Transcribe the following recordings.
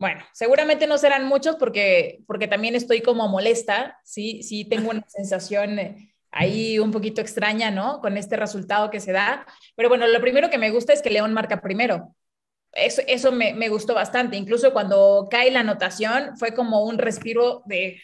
Bueno, seguramente no serán muchos porque, porque también estoy como molesta, sí, sí tengo una sensación eh, ahí un poquito extraña, ¿no? Con este resultado que se da. Pero bueno, lo primero que me gusta es que León marca primero. Eso, eso me, me gustó bastante. Incluso cuando cae la anotación fue como un respiro de,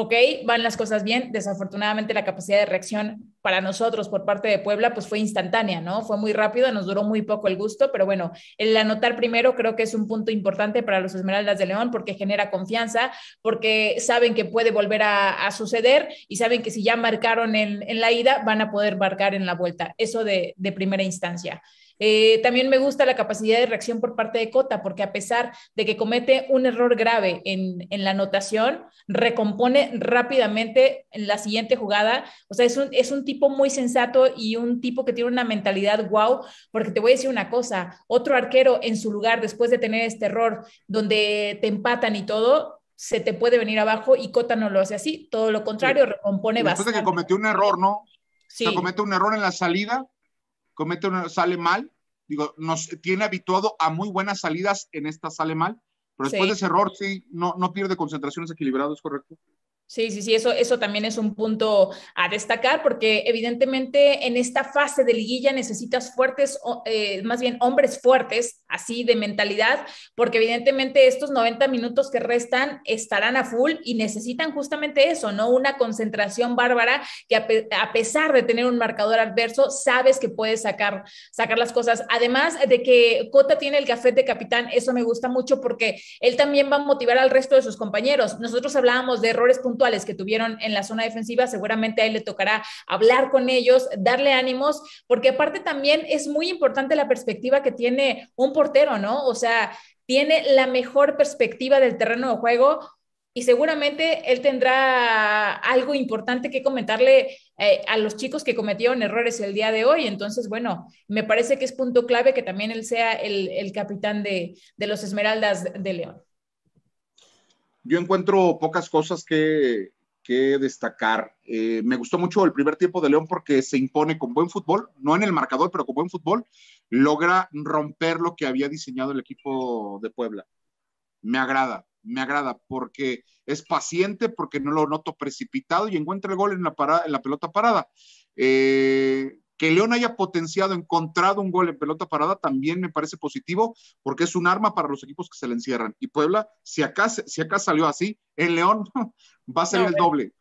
ok, van las cosas bien. Desafortunadamente la capacidad de reacción para nosotros por parte de Puebla pues fue instantánea, ¿no? Fue muy rápido, nos duró muy poco el gusto, pero bueno, el anotar primero creo que es un punto importante para los Esmeraldas de León porque genera confianza, porque saben que puede volver a, suceder y saben que si ya marcaron en, la ida van a poder marcar en la vuelta. Eso de primera instancia. Eh, también me gusta la capacidad de reacción por parte de Cota, porque a pesar de que comete un error grave en, la anotación, recompone rápidamente en la siguiente jugada. O sea, es un, tipo muy sensato y un tipo que tiene una mentalidad wow, porque te voy a decir una cosa, otro arquero en su lugar después de tener este error donde te empatan y todo, se te puede venir abajo y Cota no lo hace así, todo lo contrario, recompone bastante. Después de que cometió un error, ¿no? Sí. comete un error en la salida comete una, sale mal, digo, nos tiene habituado a muy buenas salidas, en esta sale mal, pero después de ese error sí, no, no pierde concentraciones equilibradas, ¿correcto? Sí, sí, sí, eso, eso también es un punto a destacar porque evidentemente en esta fase de liguilla necesitas fuertes, eh, más bien hombres fuertes así de mentalidad, porque evidentemente estos 90 minutos que restan estarán a full y necesitan justamente eso, ¿no? Una concentración bárbara que a, pesar de tener un marcador adverso, sabes que puedes sacar, sacar las cosas. Además de que Cota tiene el café de capitán, eso me gusta mucho porque él también va a motivar al resto de sus compañeros. Nosotros hablábamos de errores puntuales que tuvieron en la zona defensiva, seguramente a él le tocará hablar con ellos, darle ánimos, porque aparte también es muy importante la perspectiva que tiene un portero, ¿no? O sea, tiene la mejor perspectiva del terreno de juego y seguramente él tendrá algo importante que comentarle eh, a los chicos que cometieron errores el día de hoy. Entonces, bueno, me parece que es punto clave que también él sea el, capitán de los Esmeraldas de León. Yo encuentro pocas cosas que que destacar. Eh, me gustó mucho el primer tiempo de León porque se impone con buen fútbol, no en el marcador, pero con buen fútbol, logra romper lo que había diseñado el equipo de Puebla. Me agrada, me agrada porque es paciente, porque no lo noto precipitado y encuentra el gol en la, parada en la pelota parada. Eh, que León haya potenciado, encontrado un gol en pelota parada también me parece positivo porque es un arma para los equipos que se le encierran. Y Puebla, si acá, si acá salió así, en León va a ser el doble.